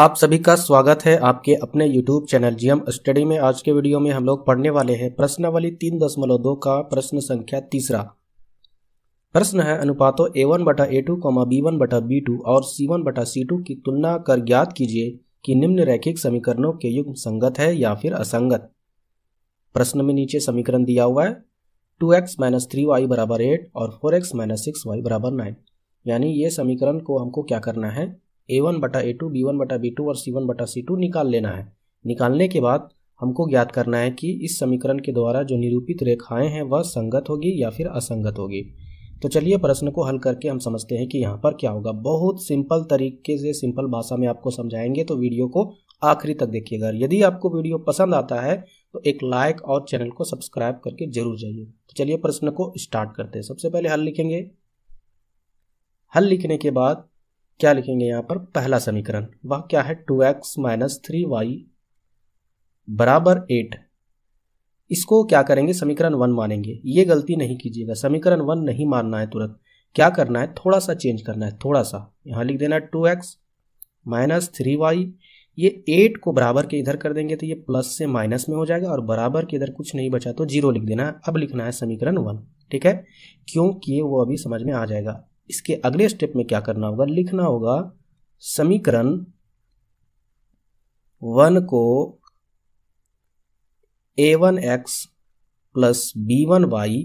आप सभी का स्वागत है आपके अपने YouTube चैनल जीएम स्टडी में आज के वीडियो में हम लोग पढ़ने वाले हैं प्रश्नावली तीन दशमलव दो का प्रश्न संख्या तीसरा प्रश्न है अनुपातों ए वन बटा A two comma B one बटा बी टू और सी वन बटा सी टू की तुलना कर ज्ञात कीजिए कि निम्न रैखिक समीकरणों के युग्म संगत है या फिर असंगत प्रश्न में नीचे समीकरण दिया हुआ है two X minus three Y बराबर एट और four X minus six Y बराबर नाइन यानी ये समीकरण को हमको क्या करना है ए वन बटा ए टू बी वन बटा बी टू और सी वन बटा सी टू निकाल लेना है निकालने के बाद हमको ज्ञात करना है कि इस समीकरण के द्वारा जो निरूपित रेखाएं हैं वह संगत होगी या फिर असंगत होगी तो चलिए प्रश्न को हल करके हम समझते हैं कि यहाँ पर क्या होगा बहुत सिंपल तरीके से सिंपल भाषा में आपको समझाएंगे तो वीडियो को आखिरी तक देखिएगा यदि आपको वीडियो पसंद आता है तो एक लाइक और चैनल को सब्सक्राइब करके जरूर जाइए तो चलिए प्रश्न को स्टार्ट करते हैं सबसे पहले हल लिखेंगे हल लिखने के बाद क्या लिखेंगे यहां पर पहला समीकरण वह क्या है two X minus three Y बराबर एट इसको क्या करेंगे समीकरण वन मानेंगे ये गलती नहीं कीजिएगा समीकरण वन नहीं मानना है तुरंत क्या करना है थोड़ा सा चेंज करना है थोड़ा सा यहां लिख देना है two X minus three Y ये एट को बराबर के इधर कर देंगे तो ये प्लस से माइनस में हो जाएगा और बराबर के इधर कुछ नहीं बचा तो जीरो लिख देना है अब लिखना है समीकरण वन ठीक है क्योंकि वो अभी समझ में आ जाएगा इसके अगले स्टेप में क्या करना होगा लिखना होगा समीकरण वन को A one X plus B one Y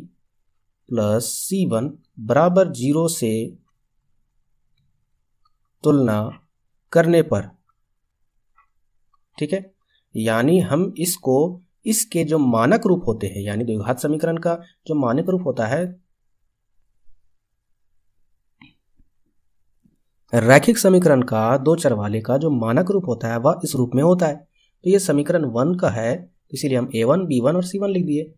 plus C one बराबर जीरो से तुलना करने पर ठीक है यानी हम इसको इसके जो मानक रूप होते हैं यानी द्विघात समीकरण का जो मानक रूप होता है रैखिक समीकरण का दो चर वाले का जो मानक रूप होता है वह इस रूप में होता है तो ये समीकरण वन का है इसीलिए हम ए वन बी वन और सी वन लिख दिए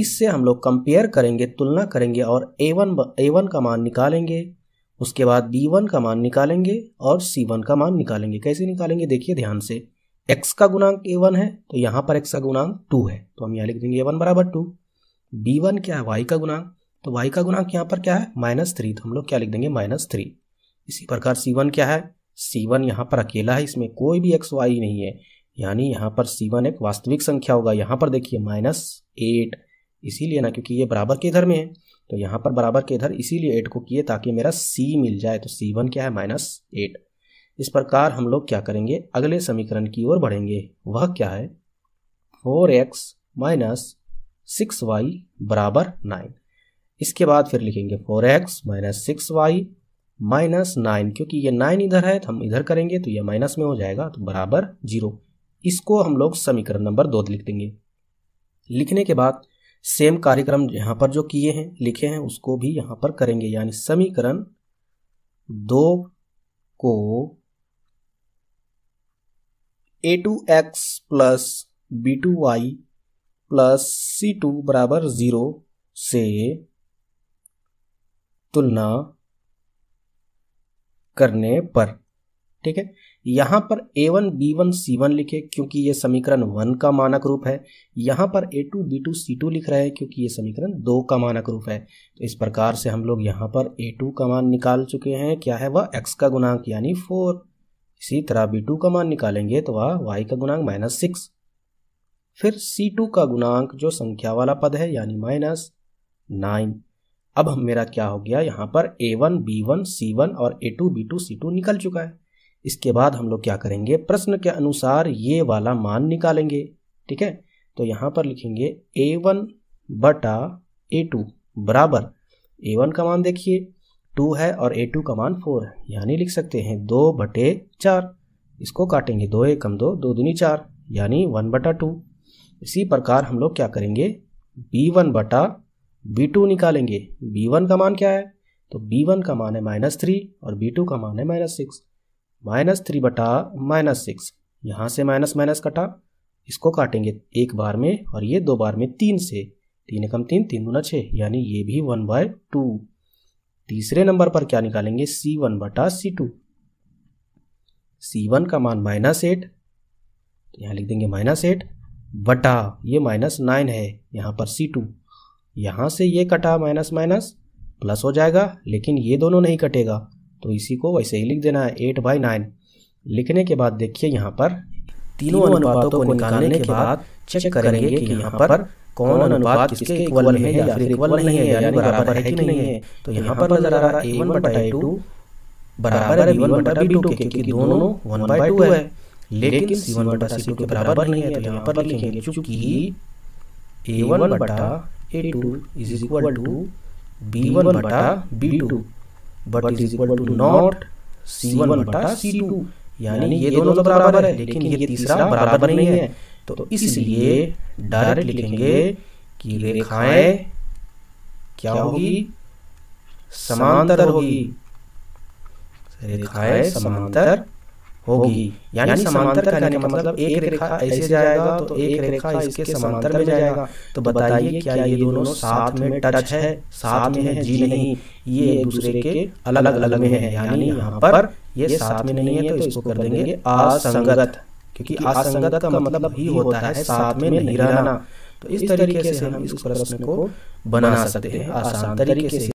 इससे हम लोग कंपेयर करेंगे तुलना करेंगे और ए वन ए वन का मान निकालेंगे उसके बाद बी वन का मान निकालेंगे और सी वन का मान निकालेंगे कैसे निकालेंगे देखिए ध्यान से एक्स का गुणांक ए वन है तो यहाँ पर एक्स का गुणांक टू है तो हम यहाँ लिख देंगे ए वन बराबर टू बी वन क्या है वाई का गुणांक तो वाई का गुणांक यहाँ पर क्या है माइनस थ्री तो हम लोग क्या लिख देंगे माइनस थ्री इसी प्रकार वन क्या है सीवन यहाँ पर अकेला है इसमें कोई भी एक्स वाई नहीं है यानी यहाँ पर सीवन एक वास्तविक संख्या होगा यहाँ पर देखिए माइनस एट इसीलिए ना क्योंकि ये बराबर के इधर में है तो यहाँ पर बराबर के इधर इसीलिए एट को किए ताकि मेरा सी मिल जाए तो वन क्या है माइनस एट इस प्रकार हम लोग क्या करेंगे अगले समीकरण की ओर बढ़ेंगे वह क्या है four X minus six Y बराबर नाइन इसके बाद फिर लिखेंगे four X minus six Y minus nine क्योंकि ये नाइन इधर है तो हम इधर करेंगे तो ये माइनस में हो जाएगा तो बराबर जीरो इसको हम लोग समीकरण नंबर दो लिख देंगे लिखने के बाद सेम कार्यक्रम यहाँ पर जो किए हैं लिखे हैं उसको भी यहाँ पर करेंगे यानी समीकरण दो को A two X plus B two Y plus C two बराबर ज़ीरो से तुलना करने पर ठीक है यहां पर A one B one C one लिखे क्योंकि ये समीकरण वन का मानक रूप है यहां पर A two B two C two लिख रहे हैं क्योंकि ये समीकरण दो का मानक रूप है तो इस प्रकार से हम लोग यहां पर ए टू का मान निकाल चुके हैं क्या है वह एक्स का गुणांक यानी फोर इसी तरह बी टू का मान निकालेंगे तो वह वाई का गुणांक माइनस सिक्स फिर सी टू का गुणांक जो संख्या वाला पद है यानी माइनस नाइन अब हम मेरा क्या हो गया यहाँ पर A one B one C one और A two B two C two निकल चुका है इसके बाद हम लोग क्या करेंगे प्रश्न के अनुसार ये वाला मान निकालेंगे ठीक है तो यहाँ पर लिखेंगे ए वन बटा ए टू बराबर ए वन का मान देखिए टू है और ए टू का मान फोर है यानी लिख सकते हैं दो बटे चार इसको काटेंगे दो एकम दो दो दूनी चार यानी वन बटा टू इसी प्रकार हम लोग क्या करेंगे बी वन बटा बी टू निकालेंगे बी वन का मान क्या है तो बी वन का मान है माइनस थ्री और बी टू का मान है माइनस सिक्स माइनस थ्री बटा माइनस सिक्स यहाँ से माइनस माइनस कटा इसको काटेंगे एक बार में और ये दो बार में तीन से तीन एकम तीन तीन दूना छः यानी ये भी वन बाय टू तीसरे नंबर पर क्या निकालेंगे सी वन बटा सी टू सी वन का मान माइनस एट तो यहाँ लिख देंगे माइनस एट बटा ये माइनस नाइन है यहाँ पर सी टू यहाँ से ये कटा माइनस माइनस प्लस हो जाएगा लेकिन ये दोनों नहीं कटेगा तो इसी को वैसे ही लिख देना है एट बाई नाइन लिखने के बाद देखिए यहाँ पर तीनों अनुपातों को निकालने के बाद चेक करेंगे कि यहाँ पर कौन अनुपात किसके इक्वल है या फिर इक्वल नहीं है यानी बराबर है कि नहीं है तो, तो यहाँ पर नजर आ रहा है ए वन बटा ए टू बराबर है वन बटा बी टू के क्योंकि दोनों वन बाई टू है लेकिन सी वन बटा सी टू के बराबर नहीं है तो, तो यहाँ पर लिखेंगे चूंकि ए वन बटा A two is equal to B one बटा B two but is equal to not C one बटा सी टू यानी ये दोनों तो बराबर है लेकिन ये तीसरा बराबर नहीं है तो, तो इसलिए डायरेक्ट लिखेंगे कि रेखाएं क्या होगी समांतर होगी रेखाएं समांतर होगी यानी समांतर का मतलब, मतलब एक रेखा ऐसे जाएगा तो, तो एक रेखा इसके समांतर में जाएगा तो, तो बताइए क्या ये दोनों साथ में टच है साथ में है जी नहीं ये एक दूसरे के अलग अलग में है यानी यहाँ पर ये साथ में नहीं है तो, तो इसको कर देंगे असंगत क्योंकि असंगत का मतलब, मतलब ही होता है साथ में नहीं रहना तो इस तरीके से हम इस प्रश्न को बना सकते हैं आसान तरीके से